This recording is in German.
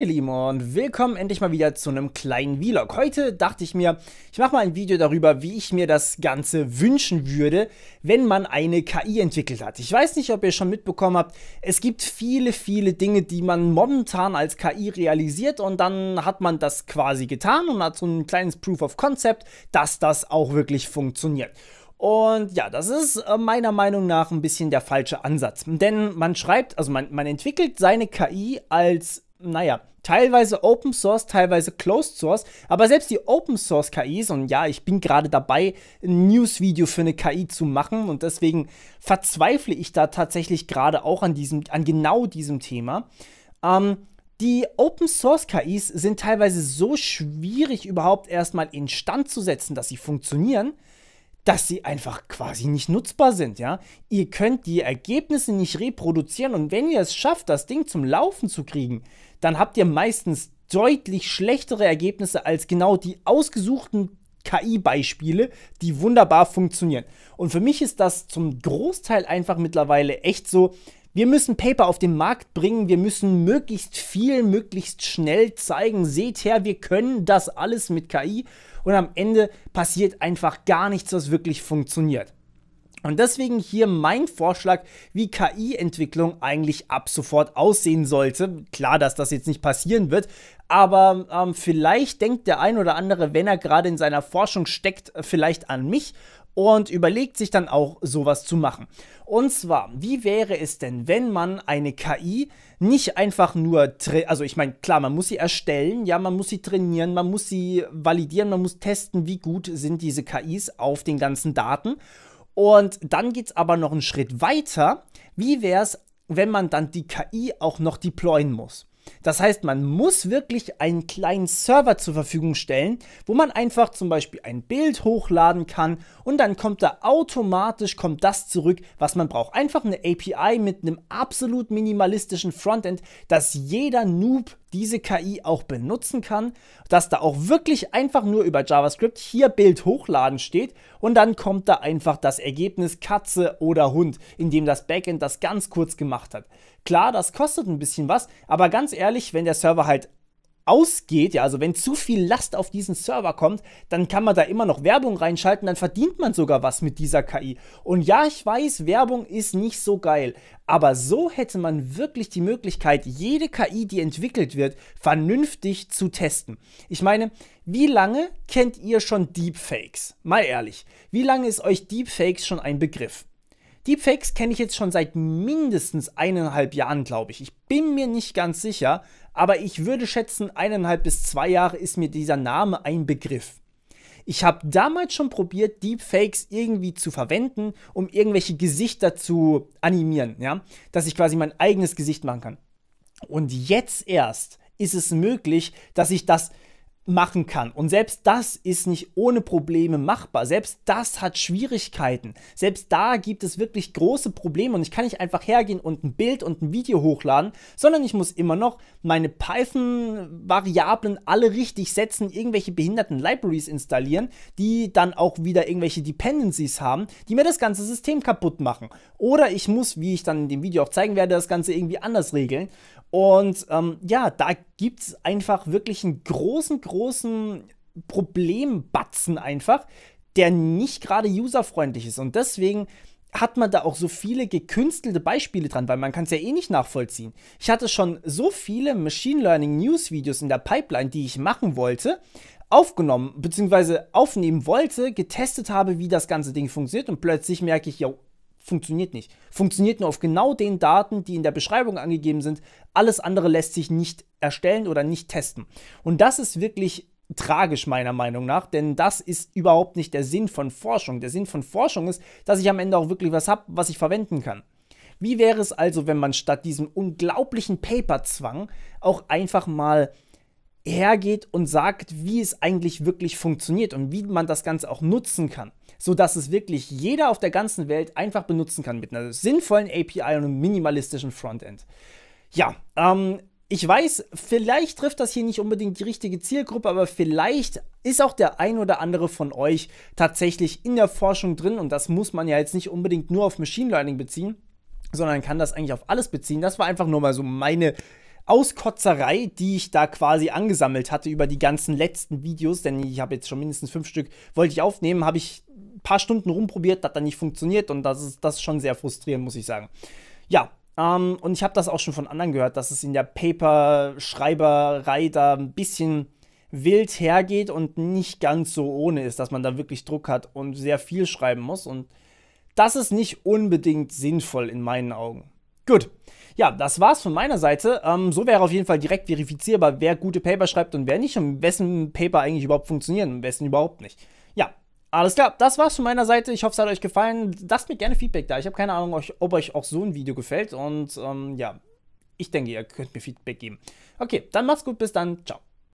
Ihr Lieben und willkommen endlich mal wieder zu einem kleinen Vlog. Heute dachte ich mir, ich mache mal ein Video darüber, wie ich mir das Ganze wünschen würde, wenn man eine KI entwickelt hat. Ich weiß nicht, ob ihr schon mitbekommen habt, es gibt viele, viele Dinge, die man momentan als KI realisiert und dann hat man das quasi getan und hat so ein kleines Proof of Concept, dass das auch wirklich funktioniert. Und ja, das ist äh, meiner Meinung nach ein bisschen der falsche Ansatz. Denn man schreibt, also man, man entwickelt seine KI als naja, teilweise Open Source, teilweise Closed Source, aber selbst die Open Source KIs, und ja, ich bin gerade dabei, ein News-Video für eine KI zu machen und deswegen verzweifle ich da tatsächlich gerade auch an diesem, an genau diesem Thema. Ähm, die Open Source KIs sind teilweise so schwierig überhaupt erstmal instand zu setzen, dass sie funktionieren, dass sie einfach quasi nicht nutzbar sind, ja? Ihr könnt die Ergebnisse nicht reproduzieren und wenn ihr es schafft, das Ding zum Laufen zu kriegen, dann habt ihr meistens deutlich schlechtere Ergebnisse als genau die ausgesuchten KI-Beispiele, die wunderbar funktionieren. Und für mich ist das zum Großteil einfach mittlerweile echt so, wir müssen Paper auf den Markt bringen, wir müssen möglichst viel, möglichst schnell zeigen, seht her, wir können das alles mit KI und am Ende passiert einfach gar nichts, was wirklich funktioniert. Und deswegen hier mein Vorschlag, wie KI-Entwicklung eigentlich ab sofort aussehen sollte. Klar, dass das jetzt nicht passieren wird, aber ähm, vielleicht denkt der ein oder andere, wenn er gerade in seiner Forschung steckt, äh, vielleicht an mich und überlegt sich dann auch sowas zu machen. Und zwar, wie wäre es denn, wenn man eine KI nicht einfach nur, also ich meine, klar, man muss sie erstellen, ja, man muss sie trainieren, man muss sie validieren, man muss testen, wie gut sind diese KIs auf den ganzen Daten. Und dann geht es aber noch einen Schritt weiter. Wie wäre es, wenn man dann die KI auch noch deployen muss? Das heißt, man muss wirklich einen kleinen Server zur Verfügung stellen, wo man einfach zum Beispiel ein Bild hochladen kann und dann kommt da automatisch kommt das zurück, was man braucht. Einfach eine API mit einem absolut minimalistischen Frontend, dass jeder Noob diese KI auch benutzen kann, dass da auch wirklich einfach nur über JavaScript hier Bild hochladen steht und dann kommt da einfach das Ergebnis Katze oder Hund, indem das Backend das ganz kurz gemacht hat. Klar, das kostet ein bisschen was, aber ganz ehrlich, wenn der Server halt ausgeht, ja, also wenn zu viel Last auf diesen Server kommt, dann kann man da immer noch Werbung reinschalten, dann verdient man sogar was mit dieser KI. Und ja, ich weiß, Werbung ist nicht so geil, aber so hätte man wirklich die Möglichkeit, jede KI, die entwickelt wird, vernünftig zu testen. Ich meine, wie lange kennt ihr schon Deepfakes? Mal ehrlich, wie lange ist euch Deepfakes schon ein Begriff? Deepfakes kenne ich jetzt schon seit mindestens eineinhalb Jahren, glaube ich. Ich bin mir nicht ganz sicher, aber ich würde schätzen, eineinhalb bis zwei Jahre ist mir dieser Name ein Begriff. Ich habe damals schon probiert, Deepfakes irgendwie zu verwenden, um irgendwelche Gesichter zu animieren, ja, dass ich quasi mein eigenes Gesicht machen kann. Und jetzt erst ist es möglich, dass ich das machen kann. Und selbst das ist nicht ohne Probleme machbar. Selbst das hat Schwierigkeiten. Selbst da gibt es wirklich große Probleme und ich kann nicht einfach hergehen und ein Bild und ein Video hochladen, sondern ich muss immer noch meine Python-Variablen alle richtig setzen, irgendwelche behinderten Libraries installieren, die dann auch wieder irgendwelche Dependencies haben, die mir das ganze System kaputt machen. Oder ich muss, wie ich dann in dem Video auch zeigen werde, das Ganze irgendwie anders regeln. Und ähm, ja, da gibt es einfach wirklich einen großen, großen Problembatzen einfach, der nicht gerade userfreundlich ist. Und deswegen hat man da auch so viele gekünstelte Beispiele dran, weil man kann es ja eh nicht nachvollziehen. Ich hatte schon so viele Machine Learning News Videos in der Pipeline, die ich machen wollte, aufgenommen bzw. aufnehmen wollte, getestet habe, wie das ganze Ding funktioniert und plötzlich merke ich, ja, Funktioniert nicht. Funktioniert nur auf genau den Daten, die in der Beschreibung angegeben sind. Alles andere lässt sich nicht erstellen oder nicht testen. Und das ist wirklich tragisch meiner Meinung nach, denn das ist überhaupt nicht der Sinn von Forschung. Der Sinn von Forschung ist, dass ich am Ende auch wirklich was habe, was ich verwenden kann. Wie wäre es also, wenn man statt diesem unglaublichen Paperzwang auch einfach mal hergeht und sagt, wie es eigentlich wirklich funktioniert und wie man das Ganze auch nutzen kann, sodass es wirklich jeder auf der ganzen Welt einfach benutzen kann mit einer sinnvollen API und einem minimalistischen Frontend. Ja, ähm, ich weiß, vielleicht trifft das hier nicht unbedingt die richtige Zielgruppe, aber vielleicht ist auch der ein oder andere von euch tatsächlich in der Forschung drin und das muss man ja jetzt nicht unbedingt nur auf Machine Learning beziehen, sondern kann das eigentlich auf alles beziehen. Das war einfach nur mal so meine Auskotzerei, die ich da quasi angesammelt hatte über die ganzen letzten Videos, denn ich habe jetzt schon mindestens fünf Stück, wollte ich aufnehmen, habe ich ein paar Stunden rumprobiert, hat dann nicht funktioniert und das ist, das ist schon sehr frustrierend, muss ich sagen. Ja, ähm, und ich habe das auch schon von anderen gehört, dass es in der Paper-Schreiberei da ein bisschen wild hergeht und nicht ganz so ohne ist, dass man da wirklich Druck hat und sehr viel schreiben muss und das ist nicht unbedingt sinnvoll in meinen Augen. Gut, ja, das war's von meiner Seite. Ähm, so wäre auf jeden Fall direkt verifizierbar, wer gute Paper schreibt und wer nicht und wessen Paper eigentlich überhaupt funktionieren und wessen überhaupt nicht. Ja, alles klar, das war's von meiner Seite. Ich hoffe, es hat euch gefallen. Lasst mir gerne Feedback da. Ich habe keine Ahnung, ob euch auch so ein Video gefällt. Und ähm, ja, ich denke, ihr könnt mir Feedback geben. Okay, dann macht's gut, bis dann. Ciao.